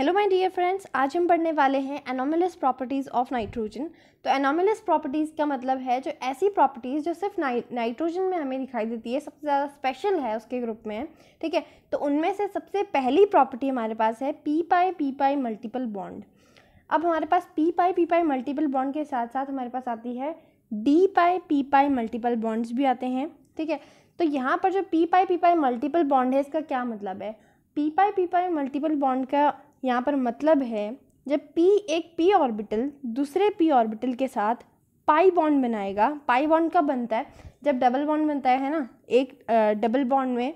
Hello my dear friends आज हम पढ़ने वाले हैं एनोमिलस प्रॉपर्टीज़ ऑफ नाइट्रोजन तो एनोमिलस प्रॉपर्टीज़ का मतलब है जो ऐसी प्रॉपर्टीज़ जो सिर्फ नाइ नाइट्रोजन में हमें दिखाई देती है सबसे ज़्यादा स्पेशल है उसके ग्रुप में ठीक है तो उनमें से सबसे पहली प्रॉपर्टी हमारे पास है p pi p pi multiple bond अब हमारे पास p pi p pi multiple bond के साथ साथ हमारे पास आती है d pi p pi multiple bonds भी आते हैं ठीक है तो यहाँ पर जो p pi p pi multiple bond है इसका क्या मतलब है p pi p pi multiple bond का यहाँ पर मतलब है जब p एक p ऑर्बिटल दूसरे p ऑर्बिटल के साथ पाई बॉन्ड बनाएगा पाई बॉन्ड कब बनता है जब डबल बॉन्ड बनता है ना एक डबल बॉन्ड में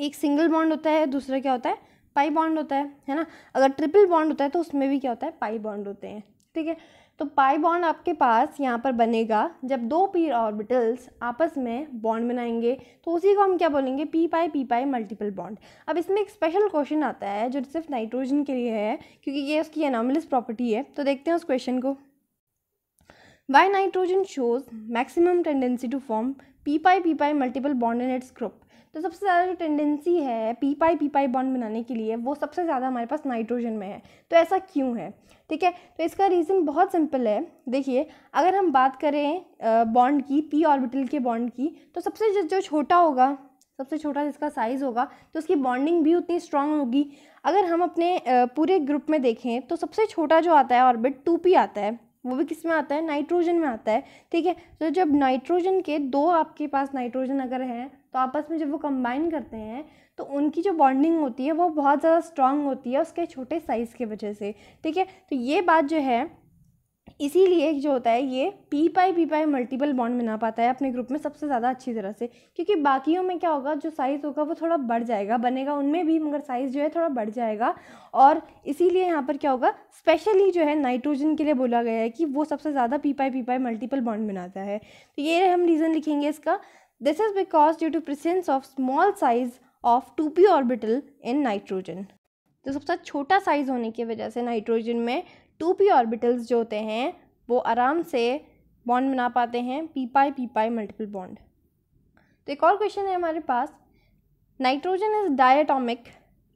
एक सिंगल बॉन्ड होता है दूसरा क्या होता है पाई बॉन्ड होता है है ना अगर ट्रिपल बॉन्ड होता है तो उसमें भी क्या होता है पाई बॉन्ड होते हैं ठीक है तो पाई बॉन्ड आपके पास यहाँ पर बनेगा जब दो पी ऑर्बिटल्स आपस में बॉन्ड बनाएंगे तो उसी को हम क्या बोलेंगे p pi p pi multiple bond अब इसमें एक स्पेशल क्वेश्चन आता है जो सिर्फ नाइट्रोजन के लिए है क्योंकि ये उसकी एनामलिस प्रॉपर्टी है तो देखते हैं उस क्वेश्चन को why nitrogen shows maximum tendency to form p pi p pi multiple bond in its group तो सबसे ज़्यादा जो टेंडेंसी है p pi p pi bond बनाने के लिए वो सबसे ज़्यादा हमारे पास नाइट्रोजन में है तो ऐसा क्यों है ठीक है तो इसका रीज़न बहुत सिंपल है देखिए अगर हम बात करें बॉन्ड की पी ऑर्बिटल के बॉन्ड की तो सबसे जो, जो छोटा होगा सबसे छोटा जिसका साइज़ होगा तो उसकी बॉन्डिंग भी उतनी स्ट्रांग होगी अगर हम अपने पूरे ग्रुप में देखें तो सबसे छोटा जो आता है ऑर्बिट टू पी आता है वो भी किस में आता है नाइट्रोजन में आता है ठीक है तो जब नाइट्रोजन के दो आपके पास नाइट्रोजन अगर हैं तो आपस में जब वो कंबाइन करते हैं तो उनकी जो बॉन्डिंग होती है वो बहुत ज़्यादा स्ट्रांग होती है उसके छोटे साइज़ की वजह से ठीक है तो ये बात जो है इसीलिए जो होता है ये p pi p pi multiple bond बना पाता है अपने ग्रुप में सबसे ज़्यादा अच्छी तरह से क्योंकि बाकियों में क्या होगा जो साइज़ होगा वो थोड़ा बढ़ जाएगा बनेगा उनमें भी मगर साइज़ जो है थोड़ा बढ़ जाएगा और इसीलिए यहाँ पर क्या होगा स्पेशली जो है नाइट्रोजन के लिए बोला गया है कि वो सबसे ज़्यादा p pi p pi multiple bond बनाता है तो ये हम रीज़न लिखेंगे इसका This is because due to presence of small size of 2p orbital in nitrogen. तो सबसे छोटा साइज होने की वजह से नाइट्रोजन में 2p ऑर्बिटल्स जो होते हैं वो आराम से बॉन्ड बना पाते हैं p pi p pi multiple bond तो एक और क्वेश्चन है हमारे पास नाइट्रोजन इज़ डायटॉमिक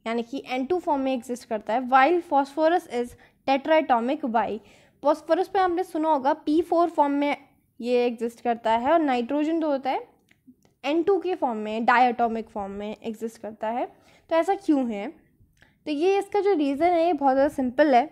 यानी कि एन टू फॉर्म में एग्जिस्ट करता है while phosphorus is tetratomic why phosphorus पे आपने सुना होगा पी फोर फॉर्म में ये एग्जिस्ट करता है और नाइट्रोजन जो होता है एन टू के फॉर्म में डायटोमिक फॉर्म में एग्जिस्ट करता है तो ऐसा क्यों है तो ये इसका जो रीज़न है ये बहुत ज़्यादा सिंपल है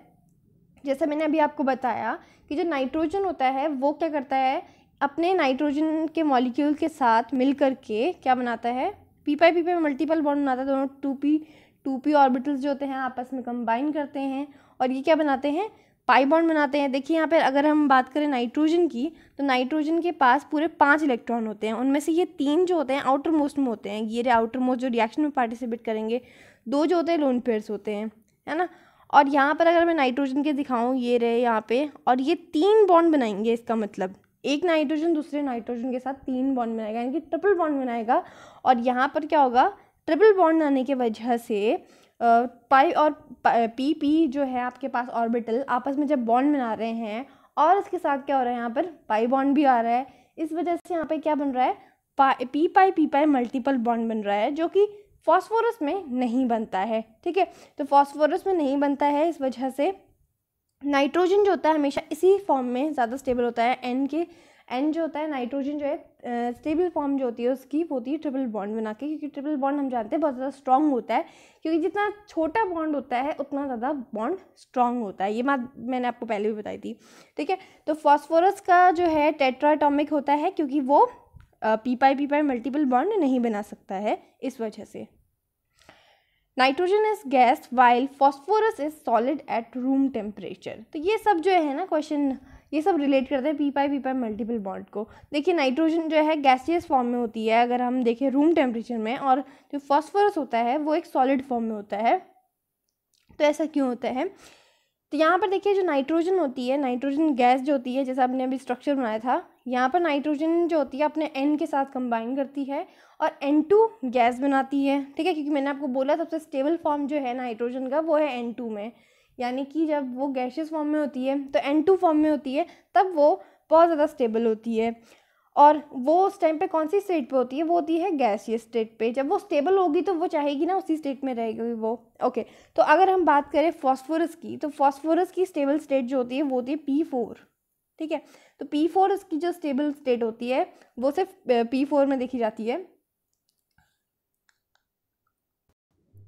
जैसा मैंने अभी आपको बताया कि जो नाइट्रोजन होता है वो क्या करता है अपने नाइट्रोजन के मॉलिक्यूल के साथ मिल के क्या बनाता है p pi p pi multiple bond बनाता है दोनों two p two p orbitals जो होते हैं आपस में कंबाइन करते हैं और ये क्या बनाते हैं पाई बॉन्ड बनाते हैं देखिए यहाँ पर अगर हम बात करें नाइट्रोजन की तो नाइट्रोजन के पास पूरे पाँच इलेक्ट्रॉन होते हैं उनमें से ये तीन जो होते हैं आउटर मोस्ट में होते हैं ये आउटर मोस्ट जो रिएक्शन में पार्टिसिपेट करेंगे दो जो होते हैं लोन पेयर्स होते हैं है ना और यहाँ पर अगर मैं नाइट्रोजन के दिखाऊँ ये रहे यहाँ पे और ये तीन बॉन्ड बनाएंगे इसका मतलब एक नाइट्रोजन दूसरे नाइट्रोजन के साथ तीन बॉन्ड बनाएगा यानी कि ट्रिपल बॉन्ड बनाएगा और यहाँ पर क्या होगा ट्रिपल बॉन्ड आने की वजह से पाई और पी पी जो है आपके पास ऑर्बिटल आपस में जब बॉन्ड बना रहे हैं और इसके साथ क्या हो रहा है यहाँ पर पाई बॉन्ड भी आ रहा है इस वजह से यहाँ पे क्या बन रहा है pi p pi p pi multiple bond बन रहा है जो कि फॉस्फोरस में नहीं बनता है ठीक है तो फॉस्फोरस में नहीं बनता है इस वजह से नाइट्रोजन जो होता है हमेशा इसी फॉर्म में ज़्यादा स्टेबल होता है एन के एन जो होता है नाइट्रोजन जो है स्टेबल फॉर्म जो होती है उसकी होती है ट्रिपल बॉन्ड बना के क्योंकि ट्रिपल बॉन्ड हम जानते हैं बहुत ज़्यादा स्ट्रॉन्ग होता है क्योंकि जितना छोटा बॉन्ड होता है उतना ज़्यादा बॉन्ड स्ट्रॉन्ग होता है ये बात मैंने आपको पहले भी बताई थी ठीक है तो फॉस्फोरस का जो है टेट्राटॉमिक होता है क्योंकि वो p pi p pi multiple bond नहीं बना सकता है इस वजह से nitrogen is gas while phosphorus is solid at room temperature तो ये सब जो है ना क्वेश्चन ये सब रिलेट करते हैं p pi p pi multiple bond को देखिए नाइट्रोजन जो है गैसियस फॉर्म में होती है अगर हम देखें रूम टेम्परेचर में और जो फॉस्फोरस होता है वो एक सॉलिड फॉर्म में होता है तो ऐसा क्यों होता है तो यहाँ पर देखिए जो नाइट्रोजन होती है नाइट्रोजन गैस जो होती है जैसा आपने अभी स्ट्रक्चर बनाया था यहाँ पर नाइट्रोजन जो होती है अपने एन के साथ कंबाइन करती है और एन टू गैस बनाती है ठीक है क्योंकि मैंने आपको बोला सबसे स्टेबल फॉर्म जो है नाइट्रोजन का वो है एन टू में यानी कि जब वो गैशियस फॉर्म में होती है तो एन टू फॉर्म में होती है तब वो बहुत ज़्यादा स्टेबल होती है और वो उस टाइम पे कौन सी स्टेट पे होती है वो होती है गैसियस स्टेट पे जब वो स्टेबल होगी तो वो चाहेगी ना उसी स्टेट में रहेगी वो ओके तो अगर हम बात करें फॉस्फोरस की तो फॉस्फोरस की स्टेबल स्टेट जो होती है वो होती है पी फोर ठीक है तो पी फोर इसकी जो स्टेबल स्टेट होती है वो सिर्फ पी फोर में देखी जाती है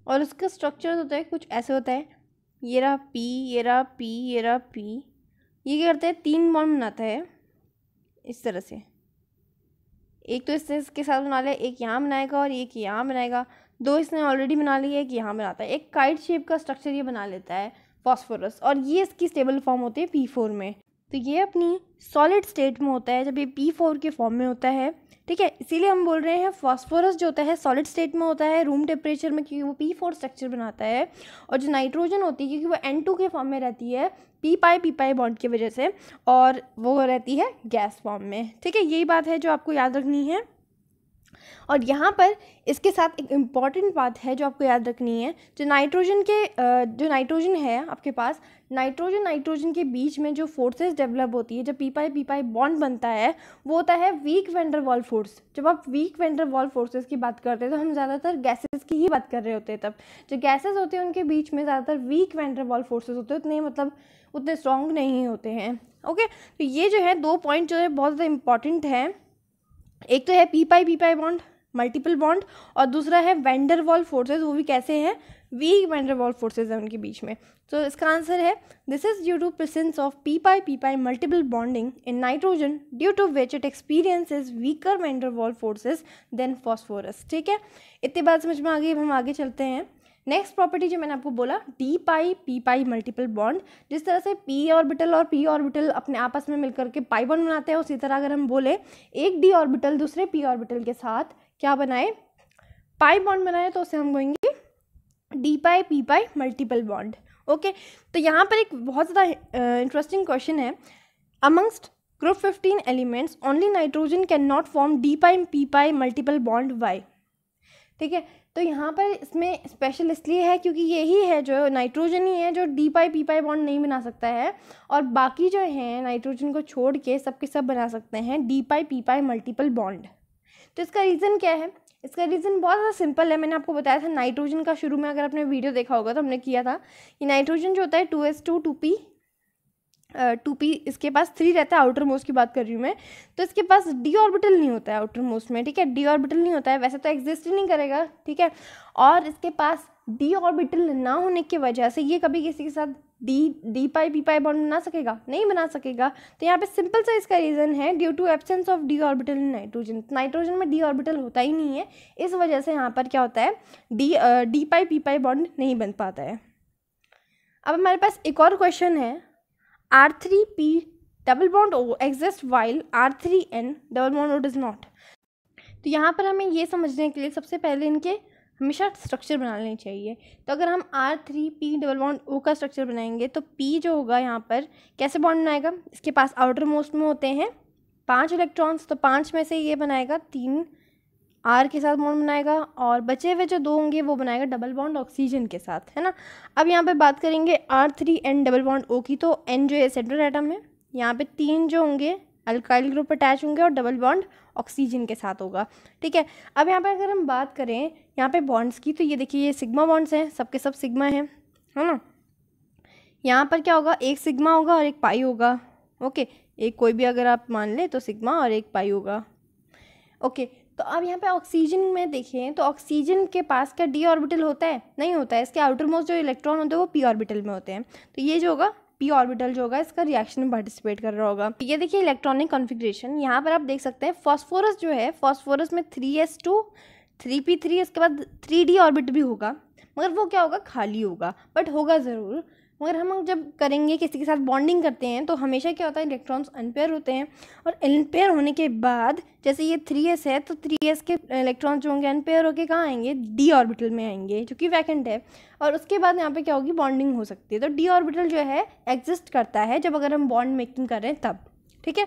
और उसका स्ट्रक्चर होता है कुछ ऐसे होता है ये रहा पी ये रहा पी ये रहा पी ये क्या करता है तीन बॉन्ड बनाता है इस तरह से एक तो इसने इसके साथ बना लिया एक यहाँ बनाएगा और एक यहाँ बनाएगा दो इसने ऑलरेडी बना लिया एक यहाँ बनाता है एक काइट शेप का स्ट्रक्चर ये बना लेता है फॉस्फोरस और ये इसकी स्टेबल फॉर्म होती है पी फोर में तो ये अपनी सॉलिड स्टेट में होता है जब ये पी फोर के फॉर्म में होता है ठीक है इसीलिए हम बोल रहे हैं फास्फोरस जो होता है सॉलिड स्टेट में होता है रूम टेम्परेचर में क्योंकि वो पी फोर स्ट्रक्चर बनाता है और जो नाइट्रोजन होती है क्योंकि वो एन टू के फॉर्म में रहती है p pi p pi bond की वजह से और वो रहती है गैस फॉर्म में ठीक है यही बात है जो आपको याद रखनी है और यहाँ पर इसके साथ एक इम्पॉर्टेंट बात है जो आपको याद रखनी है जो नाइट्रोजन के जो नाइट्रोजन है आपके पास नाइट्रोजन नाइट्रोजन के बीच में जो फोर्सेस डेवलप होती है जब p pi p pi bond बनता है वो होता है वीक वेंडर वॉल फोर्स जब आप वीक वेंडर वॉल फोर्सेस की बात करते हैं तो हम ज़्यादातर गैसेज की ही बात कर रहे होते हैं तब जो गैसेज होते हैं उनके बीच में ज़्यादातर वीक वेंडर वॉल फोर्सेज होते हैं उतने मतलब उतने स्ट्रॉन्ग नहीं होते हैं ओके तो ये जो है दो पॉइंट जो है बहुत ज़्यादा इंपॉर्टेंट हैं एक तो है p pi p pi bond multiple bond और दूसरा है वेंडर वॉल फोर्सेज वो भी कैसे हैं वीक वेंडर वॉल फोर्सेज हैं उनके बीच में तो so, इसका आंसर है this is due to presence of p pi p pi multiple bonding in nitrogen due to which it experiences weaker van der Waals forces than phosphorus ठीक है इतनी बात समझ में आ गई अब हम आगे चलते हैं नेक्स्ट प्रॉपर्टी जो मैंने आपको बोला d pi p pi multiple bond जिस तरह से पी ऑर्बिटल और पी ऑर्बिटल अपने आपस में मिलकर के पाई बॉन्ड बनाते हैं उसी तरह अगर हम बोले एक डी ऑर्बिटल दूसरे पी ऑर्बिटल के साथ क्या बनाए पाई बॉन्ड बनाए तो उसे हम कहेंगे d pi p pi multiple bond okay तो यहाँ पर एक बहुत ज़्यादा इंटरेस्टिंग क्वेश्चन है amongst group fifteen elements only nitrogen can not form d pi p pi multiple bond why ठीक है तो यहाँ पर इसमें स्पेशल इसलिए है क्योंकि यही है जो नाइट्रोजन ही है जो d pi p pi bond नहीं बना सकता है और बाकी जो हैं नाइट्रोजन को छोड़ के सब के सब बना सकते हैं d pi p pi multiple bond तो इसका रीज़न क्या है इसका रीज़न बहुत ज़्यादा सिंपल है मैंने आपको बताया था नाइट्रोजन का शुरू में अगर आपने वीडियो देखा होगा तो हमने किया था कि नाइट्रोजन जो होता है two s two two p two p इसके पास थ्री रहता है आउटर मोस्ट की बात कर रही हूँ मैं तो इसके पास डी ऑर्बिटल नहीं होता है आउटर मोस्ट में ठीक है डी ऑर्बिटल नहीं होता है वैसे तो एग्जिस्ट ही नहीं करेगा ठीक है और इसके पास डी ऑर्बिटल ना होने की वजह से ये कभी किसी के साथ d d pi p pi bond बना सकेगा नहीं बना सकेगा तो यहाँ पे सिंपल सा इसका रीज़न है due to absence of d orbital in nitrogen nitrogen में डी ऑर्बिटल होता ही नहीं है इस वजह से यहाँ पर क्या होता है d d pi p pi bond नहीं बन पाता है अब हमारे पास एक और क्वेश्चन है P double bond O exist while R three N double bond O does not तो यहाँ पर हमें ये समझने के लिए सबसे पहले इनके हमेशा स्ट्रक्चर बना लेने चाहिए तो अगर हम R three P double bond O का स्ट्रक्चर बनाएंगे तो पी जो होगा यहाँ पर कैसे बॉन्ड बनाएगा इसके पास आउटर मोस्ट में होते हैं पाँच इलेक्ट्रॉन्स तो पाँच में से ये बनाएगा तीन आर के साथ बॉन्ड बनाएगा और बचे हुए जो दो होंगे वो बनाएगा डबल बॉन्ड ऑक्सीजन के साथ है ना अब यहाँ पे बात करेंगे R three N double bond O की तो एन जो है सेंट्रल एटम है यहाँ पे तीन जो होंगे अल्काइल ग्रुप अटैच होंगे और डबल बॉन्ड ऑक्सीजन के साथ होगा ठीक है अब यहाँ पर अगर हम बात करें यहाँ पर बॉन्ड्स की तो ये देखिए ये सिग्मा बॉन्ड्स हैं सबके सब सिग्मा हैं है ना यहाँ पर क्या होगा एक सिग्मा होगा और एक पाई होगा ओके एक कोई भी अगर आप मान लें तो सिग्मा और एक पाई होगा ओके तो अब यहाँ पे ऑक्सीजन में देखें तो ऑक्सीजन के पास क्या डी ऑर्बिटल होता है नहीं होता है इसके आउटर मोस्ट जो इलेक्ट्रॉन होते हैं वो पी ऑर्बिटल में होते हैं तो ये जो होगा पी ऑर्बिटल जो होगा इसका रिएक्शन में पार्टिसिपेट कर रहा होगा ये देखिए इलेक्ट्रॉनिक कॉन्फिग्रेशन यहाँ पर आप देख सकते हैं फॉस्फोरस जो है फॉस्फोरस में three s two three p three इसके बाद थ्री डी ऑर्बिट भी होगा मगर वो क्या होगा खाली होगा बट होगा ज़रूर मगर हम जब करेंगे किसी के साथ बॉन्डिंग करते हैं तो हमेशा क्या होता है इलेक्ट्रॉन्स अनपेयर होते हैं और अनपेयर होने के बाद जैसे ये थ्री एस है तो थ्री एस के इलेक्ट्रॉन्स जो होंगे अनपेयर होकर कहाँ आएंगे डी ऑर्बिटल में आएंगे जो कि वैकेंट है और उसके बाद यहाँ पे क्या होगी बॉन्डिंग हो सकती है तो डी ऑर्बिटल जो है एग्जिस्ट करता है जब अगर हम बॉन्ड मेकिंग कर रहे हैं तब ठीक है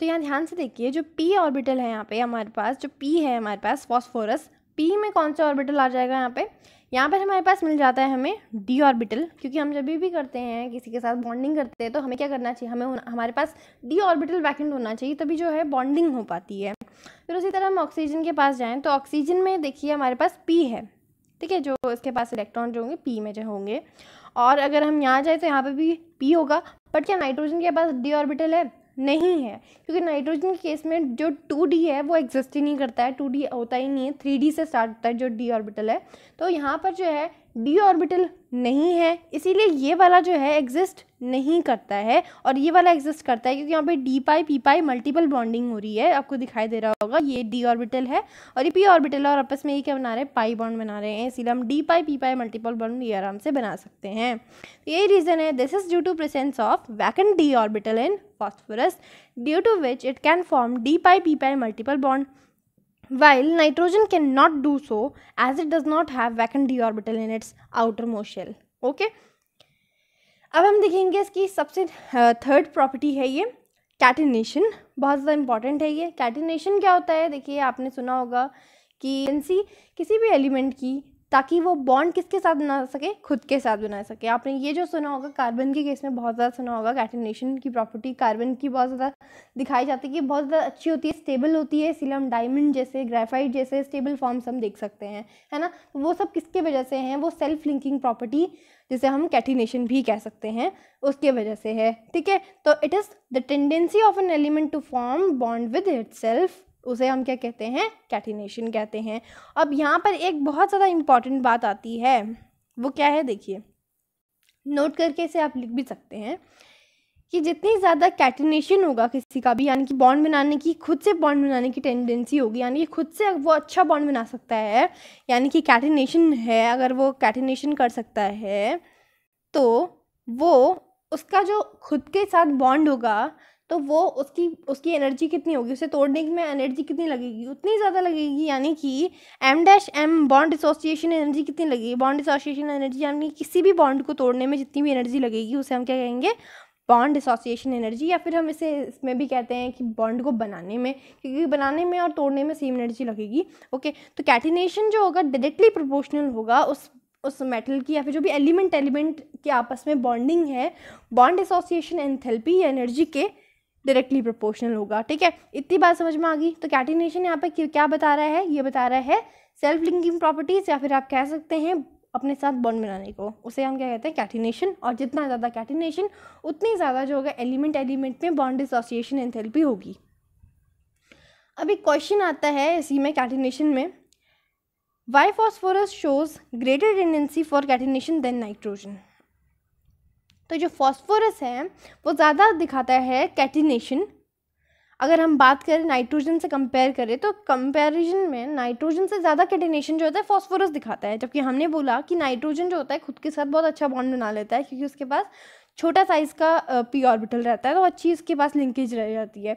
तो यहाँ ध्यान से देखिए जो पी ऑर्बिटल है यहाँ पे हमारे पास जो पी है हमारे पास फॉस्फोरस पी में कौन सा ऑर्बिटल आ जाएगा यहाँ पे यहाँ पर हमारे पास मिल जाता है हमें डी ऑर्बिटल क्योंकि हम जब भी करते हैं किसी के साथ बॉन्डिंग करते हैं तो हमें क्या करना चाहिए हमें हमारे पास डी ऑर्बिटल वैकेंट होना चाहिए तभी जो है बॉन्डिंग हो पाती है फिर उसी तरह हम ऑक्सीजन के पास जाएँ तो ऑक्सीजन में देखिए हमारे पास पी है ठीक है जो इसके पास इलेक्ट्रॉन जो होंगे पी में जो होंगे और अगर हम यहाँ जाए तो यहाँ पर भी पी होगा बट क्या नाइट्रोजन के पास डी ऑर्बिटल है नहीं है क्योंकि नाइट्रोजन के केस में जो टू डी है वो एग्जिस्ट ही नहीं करता है टू डी होता ही नहीं है थ्री डी से स्टार्ट होता है जो डी ऑर्बिटल है तो यहाँ पर जो है डी ऑर्बिटल नहीं है इसीलिए ये वाला जो है एग्जिस्ट नहीं करता है और ये वाला एग्जिस्ट करता है क्योंकि यहाँ पे d pi p pi multiple bonding हो रही है आपको दिखाई दे रहा होगा ये डी ऑर्बिटल है और ये पी ऑर्बिटल है और आपस में ये क्या बना रहे हैं पाई बॉन्ड बना रहे हैं इसीलिए हम d pi p pi multiple bond ये आराम से बना सकते हैं तो यही रीज़न है this is due to presence of vacant d orbital in phosphorus due to which it can form d pi p pi multiple bond while nitrogen cannot do so as it does not have vacant d orbital in its outer most shell okay अब हम देखेंगे इसकी सबसे third property है ये catenation बहुत ज़्यादा important है ये कैटिनेशन क्या होता है देखिए आपने सुना होगा कि एनसी किसी भी एलिमेंट की ताकि वो बॉन्ड किसके साथ बना सके खुद के साथ बना सके आपने ये जो सुना होगा कार्बन के केस में बहुत ज़्यादा सुना होगा कैटिनेशन की प्रॉपर्टी कार्बन की बहुत ज़्यादा दिखाई जाती है कि बहुत ज़्यादा अच्छी होती है स्टेबल होती है इसीलिए हम डायमंड जैसे ग्रेफाइट जैसे स्टेबल फॉर्म्स हम देख सकते हैं है ना तो वो सब किसके वजह से हैं वो सेल्फ लिंकिंग प्रॉपर्टी जिसे हम कैटिनेशन भी कह सकते हैं उसके वजह से है ठीक है तो it is the tendency of an element to form bond with itself उसे हम क्या कहते हैं कैटिनेशन कहते हैं अब यहाँ पर एक बहुत ज़्यादा इम्पॉर्टेंट बात आती है वो क्या है देखिए नोट करके इसे आप लिख भी सकते हैं कि जितनी ज़्यादा कैटिनेशन होगा किसी का भी यानी कि बॉन्ड बनाने की खुद से बॉन्ड बनाने की टेंडेंसी होगी यानी कि खुद से वो अच्छा बॉन्ड बना सकता है यानी कि कैटिनेशन है अगर वो कैटिनेशन कर सकता है तो वो उसका जो खुद के साथ बॉन्ड होगा तो वो उसकी उसकी एनर्जी कितनी होगी उसे तोड़ने में एनर्जी कितनी लगेगी उतनी ज़्यादा लगेगी यानी कि M dash M bond association energy कितनी लगेगी बॉन्ड एसोसिएशन एनर्जी यानी किसी भी बॉन्ड को तोड़ने में जितनी भी एनर्जी लगेगी उसे हम क्या कहेंगे बॉन्ड एसोसिएशन एनर्जी या फिर हम इसे इसमें भी कहते हैं कि बॉन्ड को बनाने में क्योंकि बनाने में और तोड़ने में सेम एनर्जी लगेगी ओके तो कैटिनेशन जो होगा डायरेक्टली प्रोपोर्शनल होगा उस उस मेटल की या फिर जो भी एलिमेंट एलिमेंट के आपस में बॉन्डिंग है बॉन्ड एसोसिएशन एंथेल्पी या एनर्जी के डायरेक्टली प्रोपोर्शनल होगा ठीक है इतनी बात समझ में आ गई तो कैटिनेशन यहाँ पे क्या बता रहा है ये बता रहा है सेल्फ लिंकिंग प्रॉपर्टीज़ या फिर आप कह सकते हैं अपने साथ बॉन्ड बनाने को उसे हम क्या कहते हैं कैटिनेशन और जितना ज़्यादा कैटिनेशन उतनी ज़्यादा जो होगा एलिमेंट एलिमेंट में बॉन्ड एसोसिएशन एंथेल्पी होगी अब एक क्वेश्चन आता है इसी में कैटिनेशन में why phosphorus shows greater tendency for catenation than nitrogen तो जो फॉस्फोरस है वो ज़्यादा दिखाता है कैटिनेशन अगर हम बात करें नाइट्रोजन से कंपेयर करें तो कंपैरिजन में नाइट्रोजन से ज़्यादा कैटिनेशन जो होता है फॉस्फोरस दिखाता है जबकि हमने बोला कि नाइट्रोजन जो होता है खुद के साथ बहुत अच्छा बॉन्ड बना लेता है क्योंकि उसके पास छोटा साइज का पी ऑर्बिटल रहता है तो अच्छी इसके पास लिंकेज रह जाती है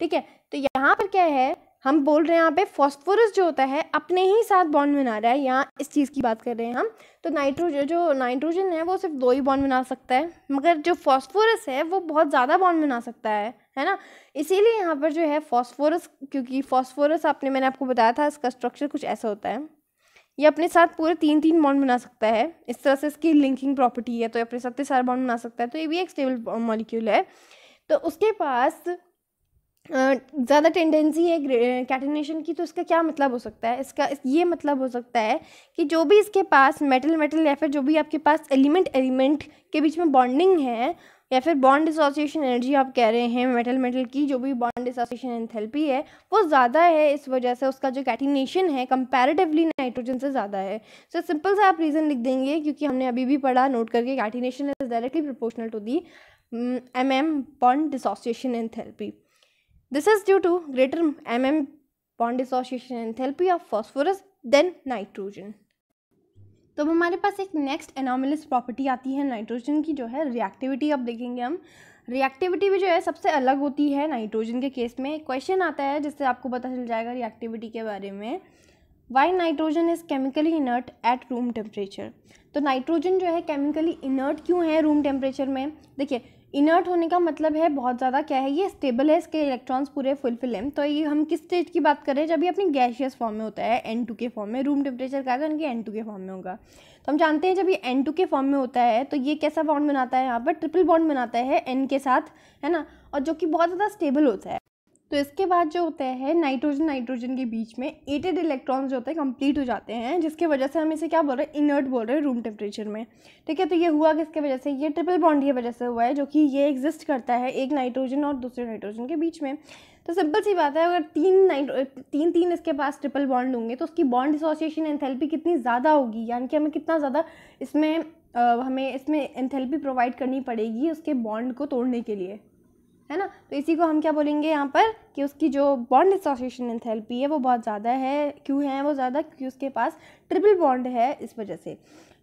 ठीक है तो यहाँ पर क्या है हम बोल रहे हैं यहाँ पे फॉस्फोरस जो होता है अपने ही साथ बॉन्ड बना रहा है यहाँ इस चीज़ की बात कर रहे हैं हम तो नाइट्रोजन जो नाइट्रोजन है वो सिर्फ दो ही बॉन्ड बना सकता है मगर जो फॉस्फोरस है वो बहुत ज़्यादा बॉन्ड बना सकता है है ना इसीलिए यहाँ पर जो है फॉस्फोरस क्योंकि फॉस्फोरस आपने मैंने आपको बताया था इसका स्ट्रक्चर कुछ ऐसा होता है ये अपने साथ पूरे तीन तीन बॉन्ड बना सकता है इस तरह से इसकी लिंकिंग प्रॉपर्टी है तो अपने साथ सारा बॉन्ड बना सकता है तो ये भी एक स्टेबल मॉलिक्यूल है तो उसके पास ज़्यादा टेंडेंसी है कैटिनेशन की तो इसका क्या मतलब हो सकता है इसका इस, ये मतलब हो सकता है कि जो भी इसके पास मेटल मेटल या फिर जो भी आपके पास एलिमेंट एलिमेंट के बीच में बॉन्डिंग है या फिर बॉन्ड डिसोसिएशन एनर्जी आप कह रहे हैं मेटल मेटल की जो भी बॉन्ड डिसोसिएशन एंथैल्पी है वो ज़्यादा है इस वजह से उसका जो कैटिनेशन है कंपैरेटिवली नाइट्रोजन से ज़्यादा है सो so, सिंपल सा आप रीज़न लिख देंगे क्योंकि हमने अभी भी पढ़ा नोट करके catenation is directly proportional to the M M bond dissociation enthalpy This is due to greater MM bond dissociation enthalpy of phosphorus than nitrogen. तो अब हमारे पास एक नेक्स्ट एनोमलस प्रॉपर्टी आती है नाइट्रोजन की जो है रिएक्टिविटी अब देखेंगे हम रिएक्टिविटी भी जो है सबसे अलग होती है नाइट्रोजन के केस में क्वेश्चन आता है जिससे आपको पता चल जाएगा रिएक्टिविटी के बारे में why nitrogen is chemically inert at room temperature तो नाइट्रोजन जो है केमिकली इनर्ट क्यों है रूम टेम्परेचर में देखिए इनर्ट होने का मतलब है बहुत ज़्यादा क्या है ये स्टेबल है इसके इलेक्ट्रॉन्स पूरे फुलफिल हैं तो ये हम किस स्टेज की बात करें जब ये अपनी गैशियस फॉर्म में होता है एन टू के फॉर्म में रूम टेम्परेचर का है तो इनके एन टू के फॉर्म में होगा तो हम जानते हैं जब ये एन टू के फॉर्म में होता है तो ये कैसा बॉन्ड बनाता है यहाँ पर ट्रिपल बॉन्ड बनाता है एन के साथ है ना और जो कि बहुत ज़्यादा स्टेबल होता है तो इसके बाद जो होता है नाइट्रोजन नाइट्रोजन के बीच में एटेड इलेक्ट्रॉन्स जो होते हैं कंप्लीट हो जाते हैं जिसके वजह से हम इसे क्या बोल रहे हैं इनर्ट बोल रहे हैं रूम टेम्परेचर में ठीक है तो ये हुआ किसके वजह से ये ट्रिपल बॉन्ड की वजह से हुआ है जो कि ये एग्जिस्ट करता है एक नाइट्रोजन और दूसरे नाइट्रोजन के बीच में तो सिंपल सी बात है अगर तीन नाइट्रो तीन तीन इसके पास ट्रिपल बॉन्ड होंगे तो उसकी बॉन्ड एसोसिएशन एंथेल्पी कितनी ज़्यादा होगी यानी कि हमें कितना ज़्यादा इसमें हमें इसमें एंथेल्पी प्रोवाइड करनी पड़ेगी उसके बॉन्ड को तोड़ने के लिए है ना तो इसी को हम क्या बोलेंगे यहाँ पर कि उसकी जो बॉन्ड एसोसिएशन एंथैल्पी है वो बहुत ज़्यादा है क्यों है वो ज़्यादा क्योंकि उसके पास ट्रिपल बॉन्ड है इस वजह से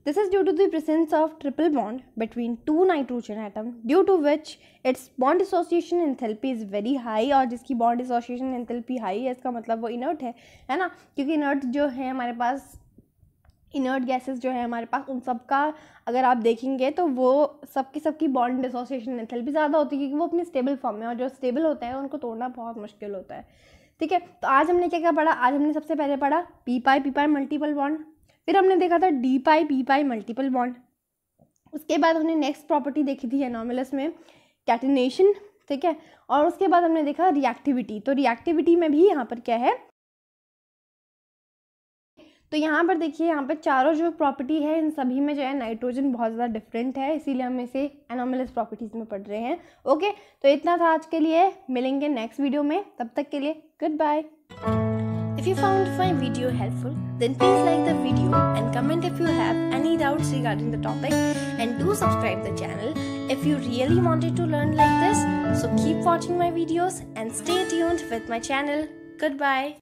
this is due to the presence of triple bond between two nitrogen atom due to which its bond association enthalpy is very high और जिसकी बॉन्ड एसोसिएशन एंथैल्पी हाई है इसका मतलब वो इनर्ट है है ना क्योंकि इनर्ट जो है हमारे पास इनर्ट गैसेस जो है हमारे पास उन सब का अगर आप देखेंगे तो वो सबकी सबकी बॉन्ड डिसोसिएशन बॉन्ड एसोसिएशन ज़्यादा होती है क्योंकि वो अपने स्टेबल फॉर्म में और जो स्टेबल होता है उनको तोड़ना बहुत मुश्किल होता है ठीक है तो आज हमने क्या क्या पढ़ा आज हमने सबसे पहले पढ़ा p pi p pi multiple bond फिर हमने देखा था d pi p pi multiple bond उसके बाद हमने नेक्स्ट प्रॉपर्टी देखी थी एनोमिलस में कैटिनेशन ठीक है और उसके बाद हमने देखा रिएक्टिविटी तो रिएक्टिविटी में भी यहाँ पर क्या है तो यहाँ पर देखिए यहाँ पर चारों जो प्रॉपर्टी है इन सभी में जो है नाइट्रोजन बहुत ज़्यादा डिफरेंट है इसीलिए हम इसे एनोमलस प्रॉपर्टीज़ में पढ़ रहे हैं ओके तो इतना था आज के लिए मिलेंगे नेक्स्ट वीडियो में तब तक के लिए goodbye If you found my video helpful, then please like the video and comment if you have any doubts regarding the topic and do subscribe the channel if you really wanted to learn like this. So keep watching my videos and stay tuned with my channel. Goodbye.